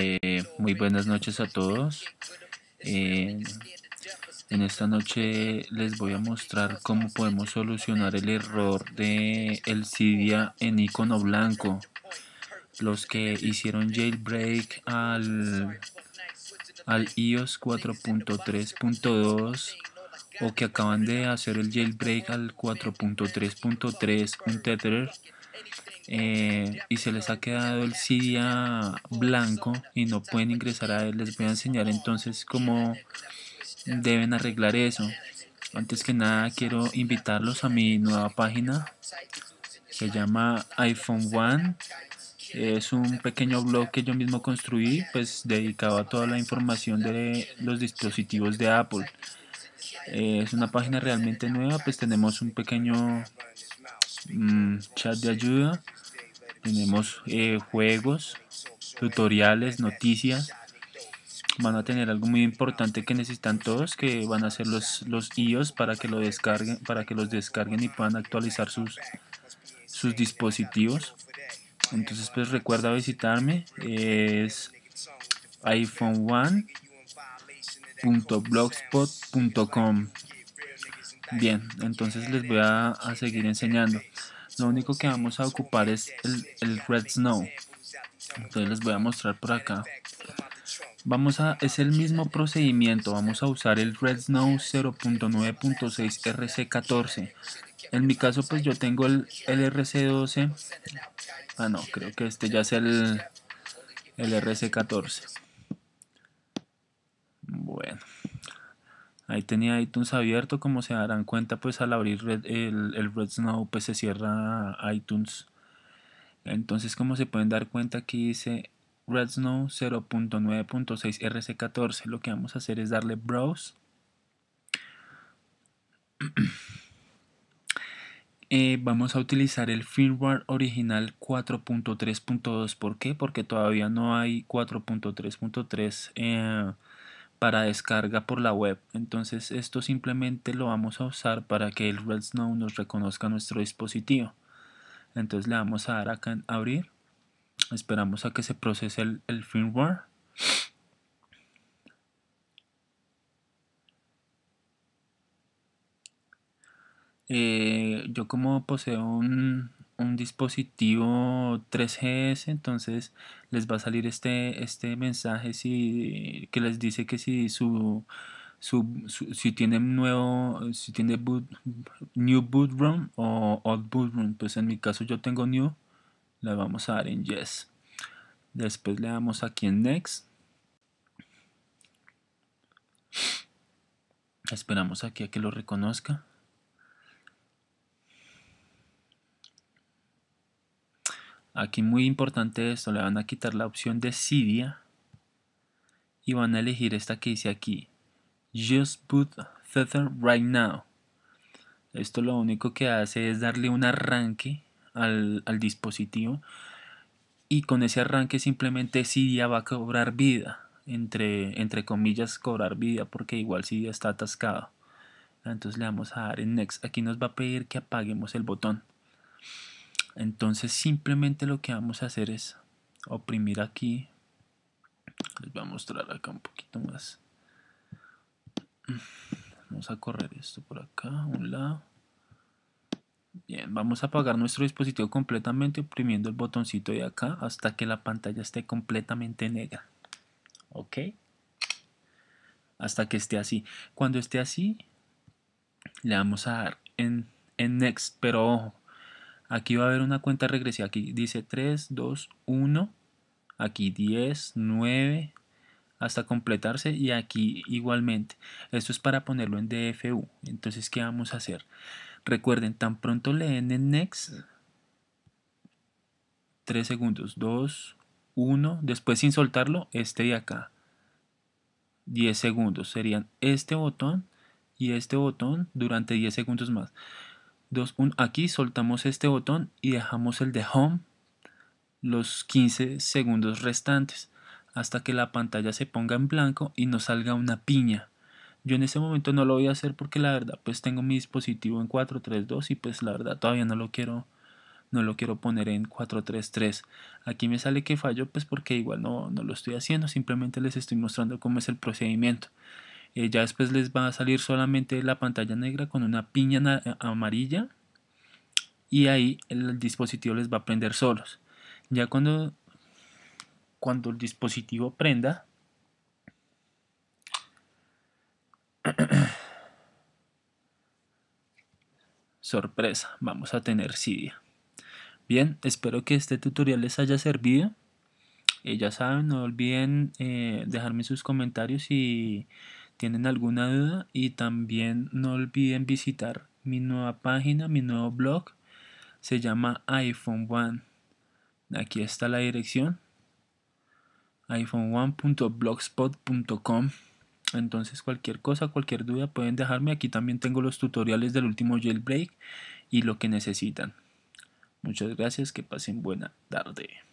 Eh, muy buenas noches a todos. Eh, en esta noche les voy a mostrar cómo podemos solucionar el error de el Cydia en icono blanco. Los que hicieron jailbreak al, al iOS 4.3.2 o que acaban de hacer el jailbreak al 4.3.3, un eh, y se les ha quedado el CIDIA blanco y no pueden ingresar a él, les voy a enseñar entonces cómo deben arreglar eso. Antes que nada quiero invitarlos a mi nueva página, se llama iPhone One. Es un pequeño blog que yo mismo construí, pues dedicado a toda la información de los dispositivos de Apple. Eh, es una página realmente nueva, pues tenemos un pequeño Mm, chat de ayuda, tenemos eh, juegos, tutoriales, noticias. Van a tener algo muy importante que necesitan todos, que van a ser los, los IOS para que lo descarguen, para que los descarguen y puedan actualizar sus, sus dispositivos. Entonces pues recuerda visitarme, es iPhone One blogspot.com Bien, entonces les voy a, seguir enseñando. Lo único que vamos a ocupar es el, Red Snow. Entonces les voy a mostrar por acá. Vamos a, es el mismo procedimiento, vamos a usar el Red Snow 0.9.6 RC14. En mi caso pues yo tengo el, RC12. Ah no, creo que este ya es el RC14. Bueno. Ahí tenía iTunes abierto, como se darán cuenta, pues al abrir el, Red Snow, pues se cierra iTunes. Entonces, como se pueden dar cuenta, aquí dice Red Snow 0.9.6 RC14. Lo que vamos a hacer es darle Browse. Eh, vamos a utilizar el firmware original 4.3.2. ¿Por qué? Porque todavía no hay 4.3.3 para descarga por la web. Entonces esto simplemente lo vamos a usar para que el Red Snow nos reconozca nuestro dispositivo. Entonces le vamos a dar acá en abrir. Esperamos a que se procese el, firmware. Eh, yo como poseo un, un dispositivo 3GS, entonces les va a salir este, este mensaje si, que les dice que si su, su, si tiene nuevo, si tiene new boot room o old boot room, pues en mi caso yo tengo new, le vamos a dar en yes. Después le damos aquí en next. Esperamos aquí a que lo reconozca. Aquí muy importante esto, le van a quitar la opción de Cydia y van a elegir esta que dice aquí. Just boot Tether right now. Esto lo único que hace es darle un arranque al, dispositivo y con ese arranque simplemente Cydia va a cobrar vida. Entre, entre comillas cobrar vida porque igual Cydia está atascado. Entonces le vamos a dar en Next. Aquí nos va a pedir que apaguemos el botón entonces simplemente lo que vamos a hacer es oprimir aquí les voy a mostrar acá un poquito más vamos a correr esto por acá a un lado bien vamos a apagar nuestro dispositivo completamente oprimiendo el botoncito de acá hasta que la pantalla esté completamente negra ok hasta que esté así cuando esté así le vamos a dar en, en next pero ojo Aquí va a haber una cuenta regresiva. Aquí dice 3, 2, 1. Aquí 10, 9, hasta completarse y aquí igualmente. Esto es para ponerlo en DFU. Entonces, ¿qué vamos a hacer? Recuerden, tan pronto leen en Next, 3 segundos, 2, 1, después sin soltarlo, este de acá, 10 segundos, serían este botón y este botón durante 10 segundos más aquí soltamos este botón y dejamos el de home los 15 segundos restantes hasta que la pantalla se ponga en blanco y nos salga una piña. Yo en ese momento no lo voy a hacer porque la verdad pues tengo mi dispositivo en 432 y pues la verdad todavía no lo quiero no lo quiero poner en 433. Aquí me sale que fallo pues porque igual no, no lo estoy haciendo, simplemente les estoy mostrando cómo es el procedimiento. Eh, ya después les va a salir solamente la pantalla negra con una piña eh, amarilla y ahí el dispositivo les va a prender solos. Ya cuando, cuando el dispositivo prenda, sorpresa, vamos a tener Cydia. Bien, espero que este tutorial les haya servido. Eh, ya saben, no olviden dejarme sus comentarios y tienen alguna duda y también no olviden visitar mi nueva página, mi nuevo blog. Se llama iPhone One. Aquí está la dirección iPhone1.blogspot.com. Entonces cualquier cosa, cualquier duda pueden dejarme. Aquí también tengo los tutoriales del último jailbreak y lo que necesitan. Muchas gracias, que pasen buena tarde.